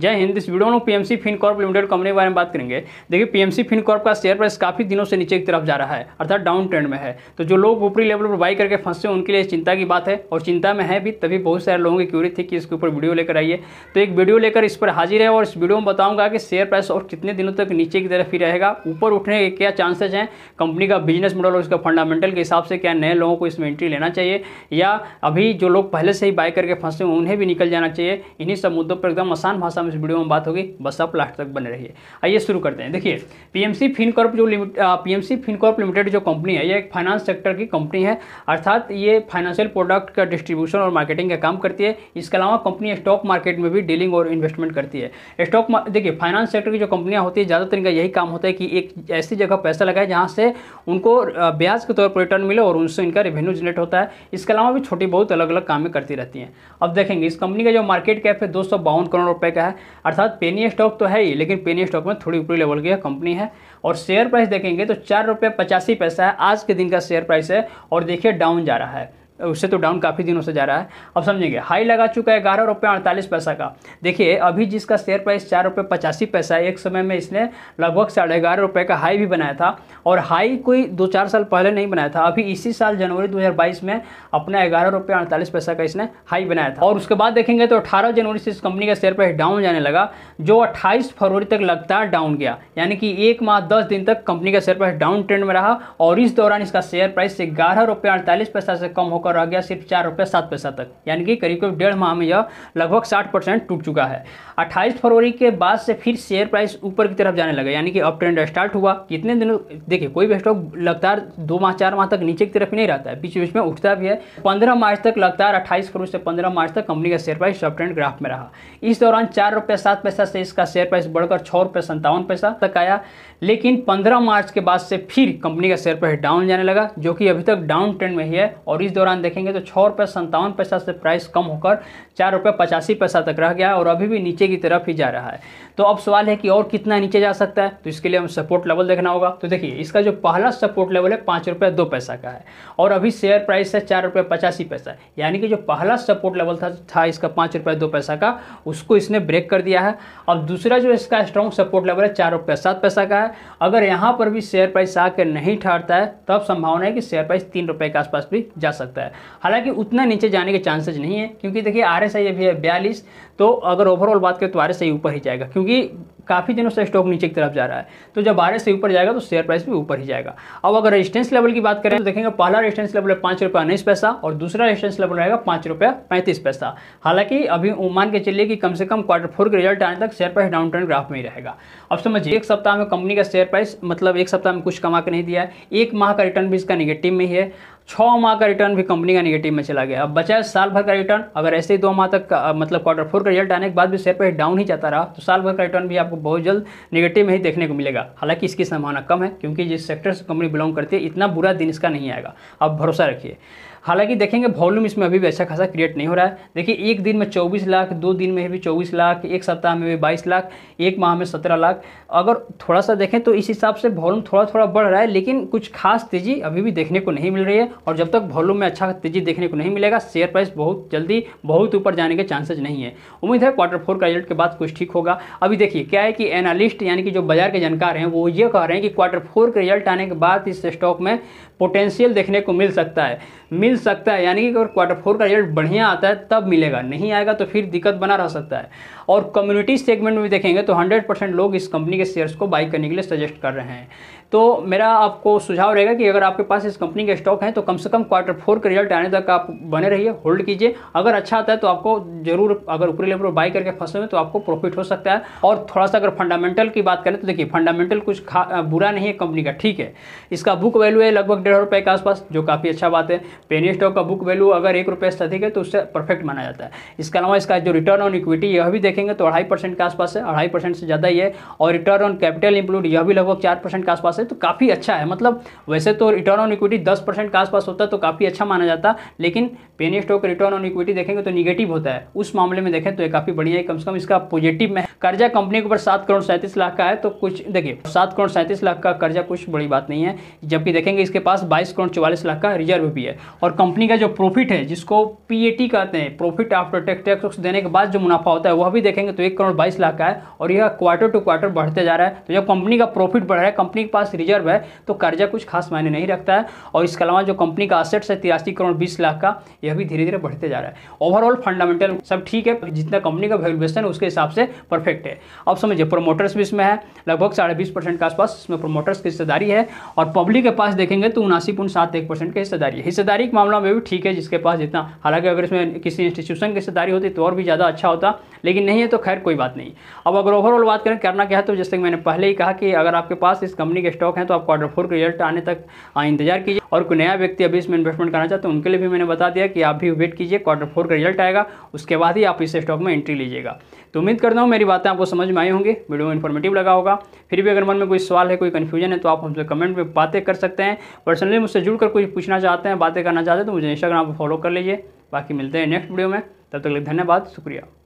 जय हिंद इस वीडियो में पीएमसी फिनकॉर्प लिमिटेड कंपनी के बारे में बात करेंगे देखिए पीएमसी फिनकॉर्प का शेयर प्राइस काफ़ी दिनों से नीचे की तरफ जा रहा है अर्थात डाउन ट्रेंड में है तो जो लोग ऊपरी लेवल पर बाई करके फंसे उनके लिए चिंता की बात है और चिंता में है भी तभी बहुत सारे लोगों की क्यूरी थी कि इसके ऊपर वीडियो लेकर आइए तो एक वीडियो लेकर इस पर हाजिर है और इस वीडियो में बताऊंगा कि शेयर प्राइस और कितने दिनों तक नीचे की तरफ ही रहेगा ऊपर उठने के क्या चांसेज हैं कंपनी का बिजनेस मॉडल और उसका फंडामेंटल के हिसाब से क्या नए लोगों को इसमें एंट्री लेना चाहिए या अभी जो लोग पहले से ही बाई करके फंसे उन्हें भी निकल जाना चाहिए इन्हीं सब मुद्दों पर एकदम आसान भाषा इस वीडियो में बात होगी बस आप लास्ट तक बने रहिए आइए शुरू करते हैं देखिए पीएमसी फिनकॉर्प जो पीएमसी फिनकॉर्प लिमिटेड जो कंपनी है ये एक फाइनेंस सेक्टर की कंपनी है अर्थात ये फाइनेंशियल प्रोडक्ट का डिस्ट्रीब्यूशन और मार्केटिंग का काम करती है इसके अलावा कंपनी स्टॉक मार्केट में भी डीलिंग और इन्वेस्टमेंट करती है स्टॉक देखिए फाइनेंस सेक्टर की जो कंपनियाँ होती है ज़्यादातर इनका यही काम होता है कि एक ऐसी जगह पैसा लगाए जहाँ से उनको ब्याज के तौर पर रिटर्न मिले और उनसे इनका रेवेन्यू जनरेट होता है इसके अलावा भी छोटी बहुत अलग अलग कामें करती रहती हैं अब देखेंगे इस कंपनी का जो मार्केट कैप है दो करोड़ रुपये का है अर्थात पेनी स्टॉक तो है ही लेकिन पेनी स्टॉक में थोड़ी ऊपरी लेवल की कंपनी है और शेयर प्राइस देखेंगे तो चार रुपये पचासी पैसा है आज के दिन का शेयर प्राइस है और देखिए डाउन जा रहा है उससे तो डाउन काफ़ी दिनों से जा रहा है अब समझेंगे हाई लगा चुका है ग्यारह रुपये अड़तालीस पैसा का देखिए अभी जिसका शेयर प्राइस चार रुपये पचासी पैसा है एक समय में इसने लगभग साढ़े ग्यारह रुपये का हाई भी बनाया था और हाई कोई दो चार साल पहले नहीं बनाया था अभी इसी साल जनवरी 2022 में अपना ग्यारह रुपये अड़तालीस पैसा का इसने हाई बनाया था और उसके बाद देखेंगे तो अठारह जनवरी से इस कंपनी का शेयर प्राइस डाउन जाने लगा जो 28 फरवरी तक लगातार डाउन गया यानी कि एक माह दस दिन तक कंपनी का शेयर प्राइस डाउन ट्रेंड में रहा और इस दौरान इसका शेयर प्राइस ग्यारह रुपये अड़तालीस पैसा से कम होकर रह गया सिर्फ चार रुपये सात पैसा तक यानी कि करीब करीब डेढ़ माह में यह लगभग साठ परसेंट टूट चुका है अट्ठाईस फरवरी के बाद से फिर शेयर प्राइस ऊपर की तरफ जाने लगा यानी कि अप ट्रेंड स्टार्ट हुआ कितने दिनों देखिए कोई भी स्टॉक लगातार दो माह चार माह तक नीचे की तरफ नहीं रहता है बीच बीच में उठता भी है पंद्रह मार्च तक लगातार अट्ठाईस करोड़ से पंद्रह मार्च तक कंपनी का शेयर प्राइस सब ट्रेंड ग्राफ में रहा इस दौरान चार रुपये सात पैसा से इसका शेयर प्राइस बढ़कर छः रुपये संतावन पैसा तक आया लेकिन पंद्रह मार्च के बाद से फिर कंपनी का शेयर प्राइस डाउन जाने लगा जो कि अभी तक डाउन ट्रेंड में ही है और इस दौरान देखेंगे तो छः रुपये संतावन पैसा से प्राइस कम होकर चार रुपये पचासी पैसा तक रह गया और अभी भी नीचे की तरफ ही जा रहा है तो अब सवाल है कि और कितना नीचे जा सकता है तो इसके लिए हम सपोर्ट लेवल देखना होगा तो देखिए इसका जो पहला सपोर्ट लेवल है पाँच रुपये दो पैसा का है और अभी शेयर प्राइस है चार रुपये पचासी पैसा यानी कि जो पहला सपोर्ट लेवल था था इसका पाँच रुपये दो पैसा का उसको इसने ब्रेक कर दिया है अब दूसरा जो इसका स्ट्रॉन्ग सपोर्ट लेवल है चार रुपये सात पैसा का है अगर यहाँ पर भी शेयर प्राइस आकर नहीं ठहरता है तब संभावना है कि शेयर प्राइस तीन रुपये के आसपास भी जा सकता है हालांकि उतना नीचे जाने के चांसेज नहीं है क्योंकि देखिए आर एस आई अभी है बयालीस तो अगर ओवरऑल बात करें तो बारह से ऊपर ही जाएगा क्योंकि काफ़ी दिनों से स्टॉक नीचे की तरफ जा रहा है तो जब बारह से ऊपर जाएगा तो शेयर प्राइस भी ऊपर ही जाएगा अब अगर रेजिस्टेंस लेवल की बात करें तो देखेंगे पहला रेजिस्टेंस लेवल है पाँच रुपया उन्नीस पैसा और दूसरा रेजिस्टेंस लेवल रहेगा पाँच रुपया पैंतीस पैसा हालांकि अभी मान के चलिए कि कम से कम क्वार्टर फोर के रिजल्ट आने तक share price down trend graph में ही रहेगा अब समझिए एक सप्ताह में कंपनी का शेयर प्राइस मतलब एक सप्ताह में कुछ कमा के नहीं दिया है एक माह का रिटर्न भी इसका निगेटिव में ही है छः माह का रिटर्न भी कंपनी का निगेटिव में चला गया अब बचा है साल भर का रिटर्न अगर ऐसे ही दो माह तक मतलब का, मतलब क्वार्टर फोर का रिजल्ट आने के बाद भी शेयर पर डाउन ही जाता रहा तो साल भर का रिटर्न भी आपको बहुत जल्द निगेटिव में ही देखने को मिलेगा हालांकि इसकी संभावना कम है क्योंकि जिस सेक्टर से कंपनी बिलोंग करती है इतना बुरा दिन इसका नहीं आएगा आप भरोसा रखिए हालांकि देखेंगे वॉल्यूम इसमें अभी भी अच्छा खासा क्रिएट नहीं हो रहा है देखिए एक दिन में 24 लाख दो दिन में भी 24 लाख एक सप्ताह में भी 22 लाख एक माह में 17 लाख अगर थोड़ा सा देखें तो इस हिसाब से वॉल्यूम थोड़ा थोड़ा बढ़ रहा है लेकिन कुछ खास तेज़ी अभी भी देखने को नहीं मिल रही है और जब तक वॉल्यूम में अच्छा तेजी देखने को नहीं मिलेगा शेयर प्राइस बहुत जल्दी बहुत ऊपर जाने के चांसेज नहीं है उम्मीद है क्वार्टर फोर का रिजल्ट के बाद कुछ ठीक होगा अभी देखिए क्या है कि एनालिस्ट यानी कि जो बाजार के जानकार हैं वो ये कह रहे हैं कि क्वार्टर फोर के रिजल्ट आने के बाद इस स्टॉक में पोटेंशियल देखने को मिल सकता है मिल सकता है यानी कि अगर क्वार्टर फोर का रिजल्ट बढ़िया आता है तब मिलेगा नहीं आएगा तो फिर दिक्कत बना रह सकता है और कम्युनिटी सेगमेंट में भी देखेंगे तो 100 परसेंट लोग इस कंपनी के शेयर्स को बाई करने के लिए सजेस्ट कर रहे हैं तो मेरा आपको सुझाव रहेगा कि अगर आपके पास इस कंपनी के स्टॉक हैं तो कम से कम क्वार्टर फोर का रिजल्ट आने तक आप बने रहिए होल्ड कीजिए अगर अच्छा आता है तो आपको जरूर अगर ऊपरी लेवल पर बाई करके फंसे हुए तो आपको प्रॉफिट हो सकता है और थोड़ा सा अगर फंडामेंटल की बात करें तो देखिए फंडामेंटल कुछ बुरा नहीं है कंपनी का ठीक है इसका बुक वैल्यू है लगभग हंड्रेड रुपये के आसपास जो काफ़ी अच्छा बात है पेनी स्टॉक का बुक वैल्यू अगर एक रुपये से अधिक है तो उससे परफेक्ट माना जाता है इसके अलावा इसका जो रिटर्न ऑन इक्विटी यह भी देखेंगे तो अढ़ाई परसेंट के आसपास है अढ़ाई परसेंट से ज़्यादा ही है और रिटर्न ऑन कैपिटल इंप्लूड यह भी लगभग चार परसेंट के आसपास है तो काफ़ी अच्छा है मतलब वैसे तो रिटर्न ऑन इक्विटी दस परसेंट के आसपास होता है तो काफ़ी अच्छा माना जाता लेकिन penny stock return on equity देखेंगे तो निगेटिव होता है उस मामले में देखें तो ये काफ़ी बढ़िया है कम से कम इसका पॉजिटिव में कर्जा कंपनी के ऊपर सात करोड़ सैंतीस लाख का है तो कुछ देखिए सात करोड़ सैंतीस लाख का कर्जा कुछ बड़ी बात नहीं है जबकि देखेंगे इसके पास पास बाईस करोड़ चौवालीस लाख का रिजर्व भी है और कंपनी का जो प्रॉफिट है जिसको पीएटी कहते हैं प्रॉफिट आफ्टर टैक्स टैक्स देने के बाद जो मुनाफा होता है वह भी देखेंगे तो एक करोड़ बाईस लाख का है और यह क्वार्टर टू क्वार्टर बढ़ते जा रहा है तो जब कंपनी का प्रॉफिट बढ़ रहा है कंपनी के पास रिजर्व है तो कर्जा कुछ खास मायने नहीं रखता है और इसके अलावा जो कंपनी का असेट्स है तिरासी करोड़ बीस लाख का यह भी धीरे धीरे बढ़ते जा रहा है ओवरऑल फंडामेंटल सब ठीक है जितना कंपनी का वैल्यूएशन है उसके हिसाब से परफेक्ट है अब समझिए प्रोमोटर्स भी इसमें है लगभग साढ़े बीस परसेंट के आसपास इसमें प्रोमोटर्स की हिस्सेदारी है और पब्लिक के पास देखेंगे तो उनासी पॉइंट सात एक परसेंट की हिस्सेदारी है हिस्सेदारी के मामला में भी ठीक है जिसके पास जितना हालांकि अगर इसमें किसी इंस्टीट्यूशन की हिस्सेदारी होती तो और भी ज़्यादा अच्छा होता लेकिन नहीं है तो खैर कोई बात नहीं अब अगर ओवरऑल बात करें करना क्या है तो जैसे कि मैंने पहले ही कहा कि अगर आपके पास इस कंपनी के स्टॉक हैं तो आप क्वार्टर फोर के रिजल्ट आने तक इंतजार कीजिए और कोई नया व्यक्ति अभी इसमें इन्वेस्टमेंट करना चाहते हैं उनके लिए भी मैंने बता दिया कि आप भी वेट कीजिए क्वार्टर फोर का रिजल्ट आएगा उसके बाद ही आप इस स्टॉक में एंट्री लीजिएगा तो उम्मीद करता हूँ मेरी बातें आपको समझ में आई होंगी वीडियो इन्फॉर्मेटिव लगा होगा फिर भी अगर मन में कोई सवाल है कोई कन्फ्यूजन है तो आप हमसे कमेंट में बातें कर सकते हैं पर पर्सनली मुझसे जुड़कर कुछ पूछना चाहते हैं बातें करना चाहते हैं तो मुझे इंस्टाग्राम पर फॉलो कर लीजिए बाकी मिलते हैं नेक्स्ट वीडियो में तब तक तो धन्यवाद शुक्रिया